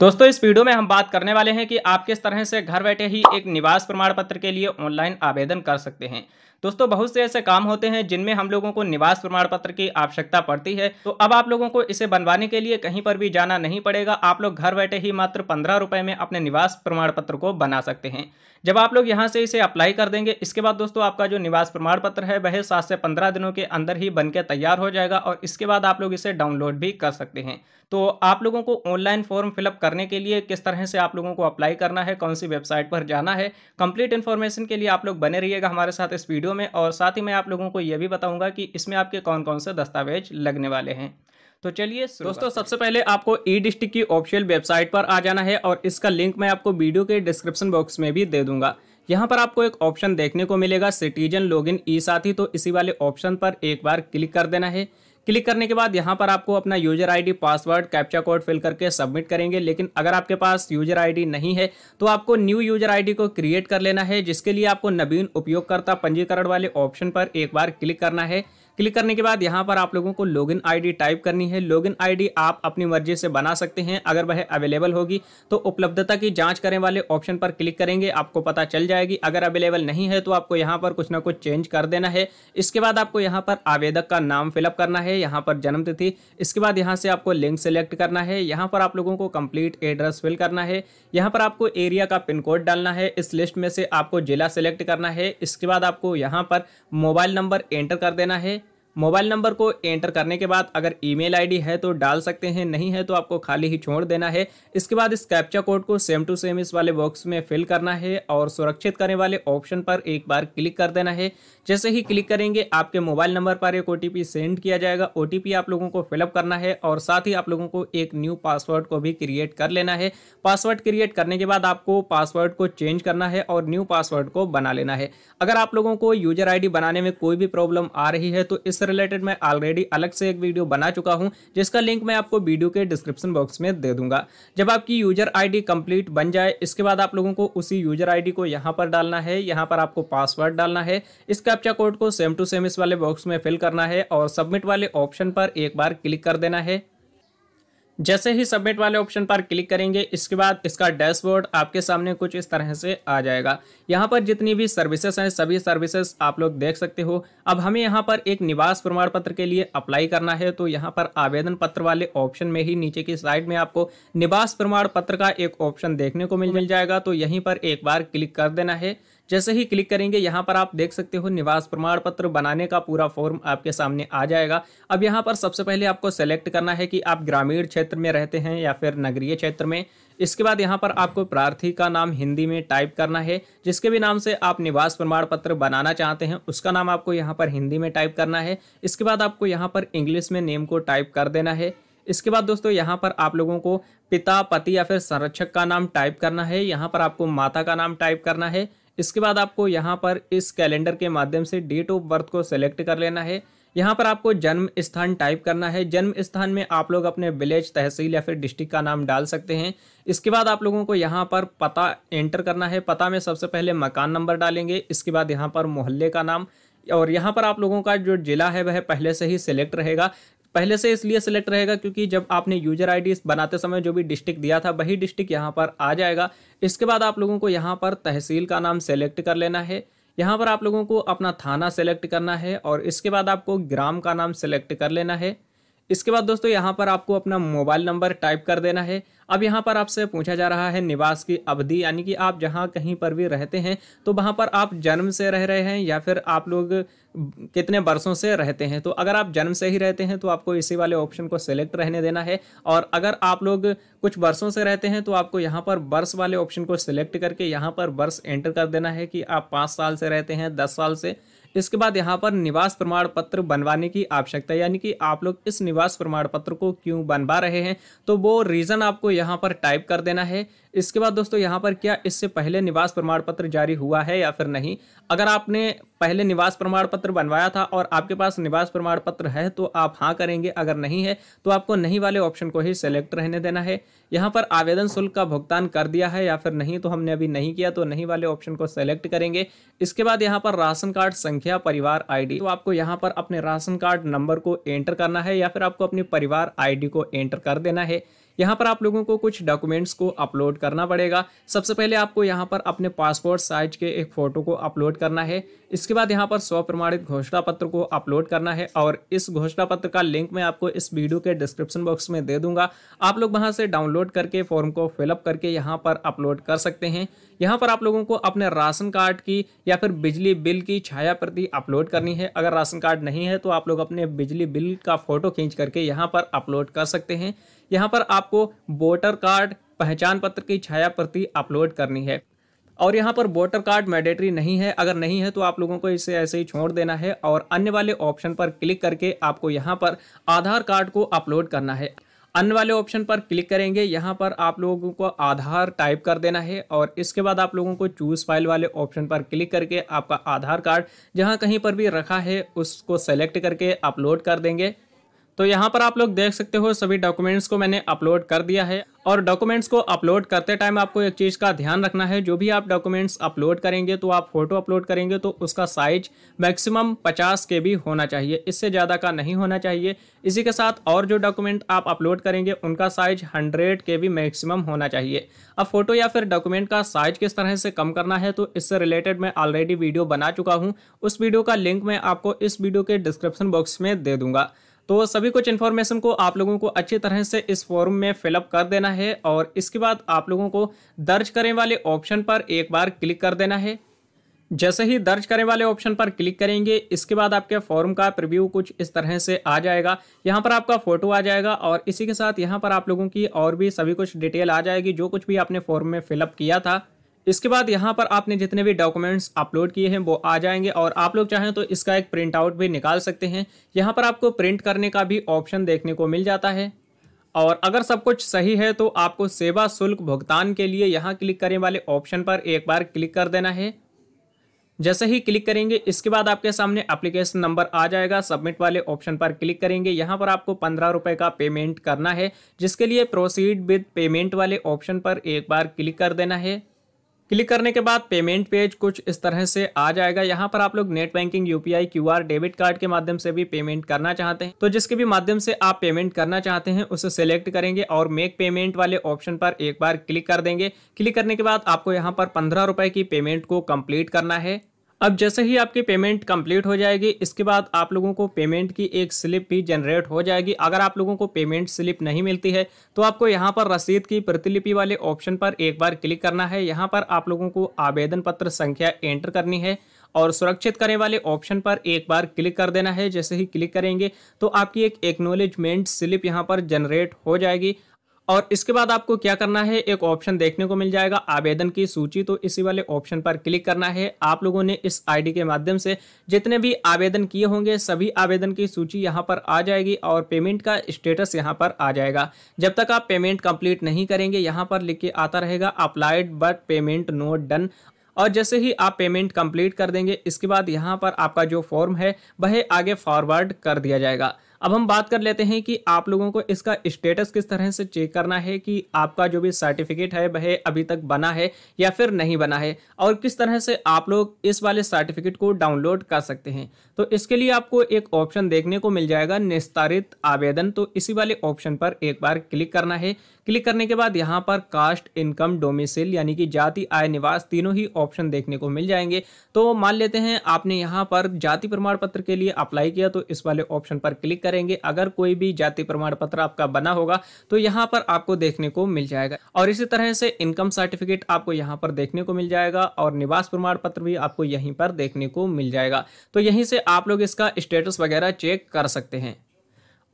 दोस्तों इस वीडियो में हम बात करने वाले हैं कि आप किस तरह से घर बैठे ही एक निवास प्रमाण पत्र के लिए ऑनलाइन आवेदन कर सकते हैं दोस्तों बहुत से ऐसे काम होते हैं जिनमें हम लोगों को निवास प्रमाण पत्र की आवश्यकता पड़ती है तो अब आप लोगों को इसे बनवाने के लिए कहीं पर भी जाना नहीं पड़ेगा आप लोग घर बैठे ही मात्र पंद्रह रुपए में अपने निवास प्रमाण पत्र को बना सकते हैं जब आप लोग यहां से इसे अप्लाई कर देंगे इसके बाद दोस्तों आपका जो निवास प्रमाण पत्र है वह सात से पंद्रह दिनों के अंदर ही बनकर तैयार हो जाएगा और इसके बाद आप लोग इसे डाउनलोड भी कर सकते हैं तो आप लोगों को ऑनलाइन फॉर्म फिलअप करने के लिए किस तरह से आप लोगों को अप्लाई करना है कौन सी वेबसाइट पर जाना है कंप्लीट इन्फॉर्मेशन के लिए आप लोग बने रहिएगा हमारे साथ इस वीडियो वीडियो में और साथ ही मैं आप लोगों को यह भी बताऊंगा कि इसमें आपके कौन कौन से दस्तावेज लगने वाले हैं तो चलिए दोस्तों सबसे पहले आपको ई e डिस्ट्रिक्ट की ऑफिशियल वेबसाइट पर आ जाना है और इसका लिंक मैं आपको वीडियो के डिस्क्रिप्शन बॉक्स में भी दे दूंगा यहाँ पर आपको एक ऑप्शन देखने को मिलेगा सिटीजन लॉगिन ई साथी तो इसी वाले ऑप्शन पर एक बार क्लिक कर देना है क्लिक करने के बाद यहाँ पर आपको अपना user ID password captcha code fill करके सबमिट करेंगे लेकिन अगर आपके पास यूजर आईडी नहीं है तो आपको न्यू यूजर आईडी को क्रिएट कर लेना है जिसके लिए आपको नवीन उपयोगकर्ता पंजीकरण वाले ऑप्शन पर एक बार क्लिक करना है क्लिक करने के बाद यहाँ पर आप लोगों को लॉगिन आईडी टाइप करनी है लॉगिन आईडी आप अपनी मर्जी से बना सकते हैं अगर वह अवेलेबल होगी तो उपलब्धता की जाँच करने वाले ऑप्शन पर क्लिक करेंगे आपको पता चल जाएगी अगर अवेलेबल नहीं है तो आपको यहाँ पर कुछ ना कुछ चेंज कर देना है इसके बाद आपको यहाँ पर आवेदक का नाम फिलअप करना है यहाँ पर जन्म तिथि इसके बाद यहाँ से आपको लिंक सेलेक्ट करना है यहाँ पर आप लोगों को कंप्लीट एड्रेस फिल करना है यहाँ पर आपको एरिया का पिन कोड डालना है इस लिस्ट में से आपको जिला सेलेक्ट करना है इसके बाद आपको यहाँ पर मोबाइल नंबर एंटर कर देना है मोबाइल नंबर को एंटर करने के बाद अगर ईमेल आईडी है तो डाल सकते हैं नहीं है तो आपको खाली ही छोड़ देना है इसके बाद इस कैप्चा कोड को सेम टू सेम इस वाले बॉक्स में फिल करना है और सुरक्षित करने वाले ऑप्शन पर एक बार क्लिक कर देना है जैसे ही क्लिक करेंगे आपके मोबाइल नंबर पर एक ओ सेंड किया जाएगा ओ आप लोगों को फिलअप करना है और साथ ही आप लोगों को एक न्यू पासवर्ड को भी क्रिएट कर लेना है पासवर्ड क्रिएट करने के बाद आपको पासवर्ड को चेंज करना है और न्यू पासवर्ड को बना लेना है अगर आप लोगों को यूजर आई बनाने में कोई भी प्रॉब्लम आ रही है तो इस रिलेटेड मैं ऑलरेडी अलग से एक वीडियो बना चुका हूँ जिसका लिंक मैं आपको वीडियो के डिस्क्रिप्शन बॉक्स में दे दूंगा जब आपकी यूजर आईडी कंप्लीट बन जाए इसके बाद आप लोगों को उसी यूजर आईडी को यहाँ पर डालना है यहाँ पर आपको पासवर्ड डालना है इस कैप्चा कोड को सेम टू सेम इस वाले बॉक्स में फिल करना है और सबमिट वाले ऑप्शन पर एक बार क्लिक कर देना है जैसे ही सबमिट वाले ऑप्शन पर क्लिक करेंगे इसके बाद इसका डैशबोर्ड आपके सामने कुछ इस तरह से आ जाएगा यहाँ पर जितनी भी सर्विसेज हैं सभी सर्विसेज आप लोग देख सकते हो अब हमें यहाँ पर एक निवास प्रमाण पत्र के लिए अप्लाई करना है तो यहाँ पर आवेदन पत्र वाले ऑप्शन में ही नीचे की साइड में आपको निवास प्रमाण पत्र का एक ऑप्शन देखने को मिल मिल जाएगा तो यहीं पर एक बार क्लिक कर देना है जैसे ही क्लिक करेंगे यहाँ पर आप देख सकते हो निवास प्रमाण पत्र बनाने का पूरा फॉर्म आपके सामने आ जाएगा अब यहाँ पर सबसे पहले आपको सेलेक्ट करना है कि आप ग्रामीण क्षेत्र में रहते हैं या फिर नगरीय क्षेत्र में इसके बाद यहाँ पर आपको प्रार्थी का नाम हिंदी में टाइप करना है जिसके भी नाम से आप निवास प्रमाण पत्र बनाना चाहते हैं उसका नाम आपको यहाँ पर हिंदी में टाइप करना है इसके बाद आपको यहाँ पर इंग्लिश में नेम को टाइप कर देना है इसके बाद दोस्तों यहाँ पर आप लोगों को पिता पति या फिर संरक्षक का नाम टाइप करना है यहाँ पर आपको माता का नाम टाइप करना है इसके बाद आपको यहाँ पर इस कैलेंडर के माध्यम से डेट ऑफ बर्थ को सेलेक्ट कर लेना है यहाँ पर आपको जन्म स्थान टाइप करना है जन्म स्थान में आप लोग अपने विलेज तहसील या फिर डिस्ट्रिक्ट का नाम डाल सकते हैं इसके बाद आप लोगों को यहाँ पर पता एंटर करना है पता में सबसे पहले मकान नंबर डालेंगे इसके बाद यहाँ पर मोहल्ले का नाम और यहाँ पर आप लोगों का जो जिला है वह पहले से ही सिलेक्ट रहेगा पहले से इसलिए सिलेक्ट रहेगा क्योंकि जब आपने यूजर आई बनाते समय जो भी डिस्ट्रिक्ट दिया था वही डिस्ट्रिक्ट यहाँ पर आ जाएगा इसके बाद आप लोगों को यहाँ पर तहसील का नाम सेलेक्ट कर लेना है यहाँ पर आप लोगों को अपना थाना सेलेक्ट करना है और इसके बाद आपको ग्राम का नाम सेलेक्ट कर लेना है इसके बाद दोस्तों यहाँ पर आपको अपना मोबाइल नंबर टाइप कर देना है अब यहाँ पर आपसे पूछा जा रहा है निवास की अवधि यानी कि आप जहाँ कहीं पर भी रहते हैं तो वहाँ पर आप जन्म से रह रहे हैं या फिर आप लोग कितने वर्षों से रहते हैं तो अगर आप जन्म से ही रहते हैं तो आपको इसी वाले ऑप्शन को सिलेक्ट रहने देना है और अगर आप लोग कुछ बरसों से रहते हैं तो आपको यहाँ पर बर्स वाले ऑप्शन को सिलेक्ट करके यहाँ पर बर्स एंटर कर देना है कि आप पाँच साल से रहते हैं दस साल से इसके बाद यहाँ पर निवास प्रमाण पत्र बनवाने की आवश्यकता यानी कि आप लोग इस निवास प्रमाण पत्र को क्यों बनवा रहे हैं तो वो रीज़न आपको यहाँ पर टाइप कर देना है इसके बाद दोस्तों यहाँ पर क्या इससे पहले निवास प्रमाण पत्र जारी हुआ है या फिर नहीं अगर आपने पहले निवास प्रमाण पत्र बनवाया था और आपके पास निवास प्रमाण पत्र है तो आप हाँ करेंगे अगर नहीं है तो आपको नहीं वाले ऑप्शन को ही सेलेक्ट रहने देना है यहाँ पर आवेदन शुल्क का भुगतान कर दिया है या फिर नहीं तो हमने अभी नहीं किया तो नहीं वाले ऑप्शन को सेलेक्ट करेंगे इसके बाद यहाँ पर राशन कार्ड संख्या परिवार आई तो आपको यहाँ पर अपने राशन कार्ड नंबर को एंटर करना है या फिर आपको अपनी परिवार आई को एंटर कर देना है यहाँ पर आप लोगों को कुछ डॉक्यूमेंट्स को अपलोड करना पड़ेगा सबसे पहले आपको यहाँ पर अपने पासपोर्ट साइज के एक फ़ोटो को अपलोड करना है इसके बाद यहाँ पर स्वप्रमाणित घोषणा पत्र को अपलोड करना है और इस घोषणा पत्र का लिंक मैं आपको इस वीडियो के डिस्क्रिप्शन बॉक्स में दे दूंगा आप लोग वहाँ से डाउनलोड करके फॉर्म को फिलअप करके यहाँ पर अपलोड कर सकते हैं यहाँ पर आप लोगों को अपने राशन कार्ड की या फिर बिजली बिल की छाया प्रति अपलोड करनी है अगर राशन कार्ड नहीं है तो आप लोग अपने बिजली बिल का फोटो खींच करके यहाँ पर अपलोड कर सकते हैं यहाँ पर आपको वोटर कार्ड पहचान पत्र की छाया प्रति अपलोड करनी है और यहाँ पर वोटर कार्ड मैडेटरी नहीं है अगर नहीं है तो आप लोगों को इसे ऐसे ही छोड़ देना है और अन्य वाले ऑप्शन पर क्लिक करके आपको यहाँ पर आधार कार्ड को अपलोड करना है अन्य वाले ऑप्शन पर क्लिक करेंगे यहाँ पर आप लोगों को आधार टाइप कर देना है और इसके बाद आप लोगों को चूज़ फाइल वाले ऑप्शन पर क्लिक करके आपका आधार कार्ड जहाँ कहीं पर भी रखा है उसको सेलेक्ट करके अपलोड कर देंगे तो यहाँ पर आप लोग देख सकते हो सभी डॉक्यूमेंट्स को मैंने अपलोड कर दिया है और डॉक्यूमेंट्स को अपलोड करते टाइम आपको एक चीज़ का ध्यान रखना है जो भी आप डॉक्यूमेंट्स अपलोड करेंगे तो आप फोटो अपलोड करेंगे तो उसका साइज मैक्सिमम 50 के भी होना चाहिए इससे ज़्यादा का नहीं होना चाहिए इसी के साथ और जो डॉक्यूमेंट आप अपलोड करेंगे उनका साइज हंड्रेड के भी मैक्सिमम होना चाहिए अब फोटो या फिर डॉक्यूमेंट का साइज किस तरह से कम करना है तो इससे रिलेटेड मैं ऑलरेडी वीडियो बना चुका हूँ उस वीडियो का लिंक मैं आपको इस वीडियो के डिस्क्रिप्शन बॉक्स में दे दूँगा तो सभी कुछ इन्फॉर्मेशन को आप लोगों को अच्छी तरह से इस फॉर्म में फिलअप कर देना है और इसके बाद आप लोगों को दर्ज करें वाले ऑप्शन पर एक बार क्लिक कर देना है जैसे ही दर्ज करने वाले ऑप्शन पर क्लिक करेंगे इसके बाद आपके फॉर्म का प्रीव्यू कुछ इस तरह से आ जाएगा यहाँ पर आपका फोटो आ जाएगा और इसी के साथ यहाँ पर आप लोगों की और भी सभी कुछ डिटेल आ जाएगी जो कुछ भी आपने फॉर्म में फिलअप किया था इसके बाद यहाँ पर आपने जितने भी डॉक्यूमेंट्स अपलोड किए हैं वो आ जाएंगे और आप लोग चाहें तो इसका एक प्रिंट आउट भी निकाल सकते हैं यहाँ पर आपको प्रिंट करने का भी ऑप्शन देखने को मिल जाता है और अगर सब कुछ सही है तो आपको सेवा शुल्क भुगतान के लिए यहाँ क्लिक करने वाले ऑप्शन पर एक बार क्लिक कर देना है जैसे ही क्लिक करेंगे इसके बाद आपके सामने एप्लीकेशन नंबर आ जाएगा सबमिट वाले ऑप्शन पर क्लिक करेंगे यहाँ पर आपको पंद्रह रुपये का पेमेंट करना है जिसके लिए प्रोसीड विद पेमेंट वाले ऑप्शन पर एक बार क्लिक कर देना है क्लिक करने के बाद पेमेंट पेज कुछ इस तरह से आ जाएगा यहाँ पर आप लोग net banking UPI QR debit card के माध्यम से भी पेमेंट करना चाहते हैं तो जिसके भी माध्यम से आप पेमेंट करना चाहते हैं उसे सिलेक्ट करेंगे और मेक पेमेंट वाले ऑप्शन पर एक बार क्लिक कर देंगे क्लिक करने के बाद आपको यहाँ पर पंद्रह की पेमेंट को कम्प्लीट करना है अब जैसे ही आपकी पेमेंट कंप्लीट हो जाएगी इसके बाद आप लोगों को पेमेंट की एक स्लिप भी जनरेट हो जाएगी अगर आप लोगों को पेमेंट स्लिप नहीं मिलती है तो आपको यहाँ पर रसीद की प्रतिलिपि वाले ऑप्शन पर एक बार क्लिक करना है यहाँ पर आप लोगों को आवेदन पत्र संख्या एंटर करनी है और सुरक्षित करें वाले ऑप्शन पर एक बार क्लिक कर देना है जैसे ही क्लिक करेंगे तो आपकी एक एक्नोलेजमेंट स्लिप यहाँ पर जनरेट हो जाएगी और इसके बाद आपको क्या करना है एक ऑप्शन देखने को मिल जाएगा आवेदन की सूची तो इसी वाले ऑप्शन पर क्लिक करना है आप लोगों ने इस आईडी के माध्यम से जितने भी आवेदन किए होंगे सभी आवेदन की सूची यहाँ पर आ जाएगी और पेमेंट का स्टेटस यहाँ पर आ जाएगा जब तक आप पेमेंट कंप्लीट नहीं करेंगे यहाँ पर लिख के आता रहेगा applied but payment not done और जैसे ही आप पेमेंट कंप्लीट कर देंगे इसके बाद यहाँ पर आपका जो फॉर्म है वह आगे फॉरवर्ड कर दिया जाएगा अब हम बात कर लेते हैं कि आप लोगों को इसका स्टेटस किस तरह से चेक करना है कि आपका जो भी सर्टिफिकेट है वह अभी तक बना है या फिर नहीं बना है और किस तरह से आप लोग इस वाले सर्टिफिकेट को डाउनलोड कर सकते हैं तो इसके लिए आपको एक ऑप्शन देखने को मिल जाएगा निस्तारित आवेदन तो इसी वाले ऑप्शन पर एक बार क्लिक करना है क्लिक करने के बाद यहाँ पर कास्ट इनकम डोमिसिल यानी कि जाति आय निवास तीनों ही ऑप्शन देखने को मिल जाएंगे तो मान लेते हैं आपने यहाँ पर जाति प्रमाण पत्र के लिए अप्लाई किया तो इस वाले ऑप्शन पर क्लिक करेंगे अगर कोई भी जाति प्रमाण पत्र आपका बना होगा तो यहाँ पर आपको देखने को मिल जाएगा और इसी तरह से इनकम सर्टिफिकेट आपको यहाँ पर देखने को मिल जाएगा और निवास प्रमाण पत्र भी आपको यहीं पर देखने को मिल जाएगा तो यहीं से आप लोग इसका स्टेटस वगैरह चेक कर सकते हैं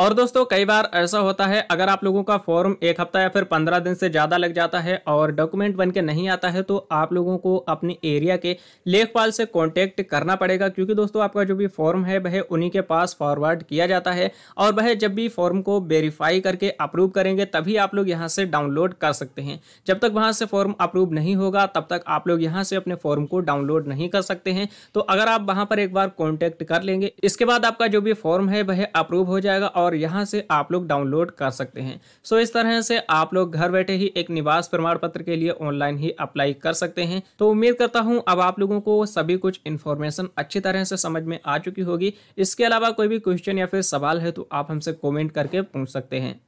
और दोस्तों कई बार ऐसा होता है अगर आप लोगों का फॉर्म एक हफ्ता या फिर पंद्रह दिन से ज़्यादा लग जाता है और डॉक्यूमेंट बन के नहीं आता है तो आप लोगों को अपने एरिया के लेखपाल से कांटेक्ट करना पड़ेगा क्योंकि दोस्तों आपका जो भी फॉर्म है वह उन्हीं के पास फॉरवर्ड किया जाता है और वह जब भी फॉर्म को वेरीफाई करके अप्रूव करेंगे तभी आप लोग यहाँ से डाउनलोड कर सकते हैं जब तक वहाँ से फॉर्म अप्रूव नहीं होगा तब तक आप लोग यहाँ से अपने फॉर्म को डाउनलोड नहीं कर सकते हैं तो अगर आप वहाँ पर एक बार कॉन्टैक्ट कर लेंगे इसके बाद आपका जो भी फॉर्म है वह अप्रूव हो जाएगा और और यहाँ से आप लोग डाउनलोड कर सकते हैं सो इस तरह से आप लोग घर बैठे ही एक निवास प्रमाण पत्र के लिए ऑनलाइन ही अप्लाई कर सकते हैं तो उम्मीद करता हूँ अब आप लोगों को सभी कुछ इन्फॉर्मेशन अच्छी तरह से समझ में आ चुकी होगी इसके अलावा कोई भी क्वेश्चन या फिर सवाल है तो आप हमसे कॉमेंट करके पूछ सकते हैं